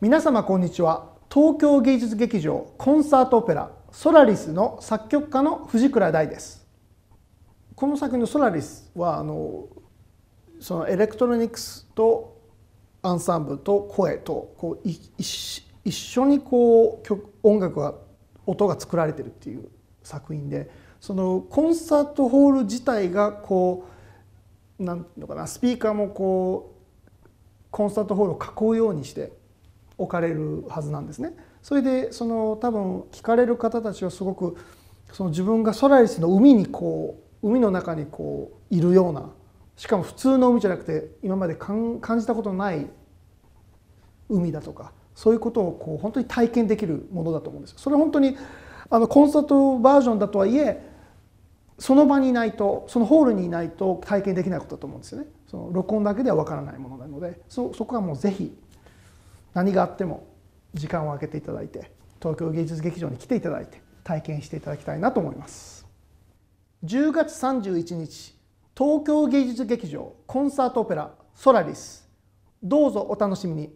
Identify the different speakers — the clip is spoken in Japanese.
Speaker 1: 皆様こんにち
Speaker 2: は東京芸術劇場コンサートオペラ「ソラリス」の作曲家の藤倉大ですこの作品の「ソラリスは」あのそのエレクトロニクスとアンサンブルと声とこう一緒にこう曲音楽が音が作られてるっていう作品でそのコンサートホール自体がこうなんのかなスピーカーもこうコンサートホールを囲うようにして置かれるはずなんですね。それでその多分聞かれる方たちはすごくその自分がソラリスの海にこう海の中にこういるようなしかも普通の海じゃなくて今まで感じたことのない海だとかそういうことをこう本当に体験できるものだと思うんですよ。それは本当にあのコンサートバージョンだとはいえその場にいないとそのホールにいないと体験できないことだと思うんですよねその録音だけではわからないものなのでそそこはもうぜひ何があっても時間を空けていただいて東京芸術劇場に来ていただいて体験していただきたいなと思います10月31日東京芸術劇場コンサートオペラ「ソラリス」どうぞお楽しみに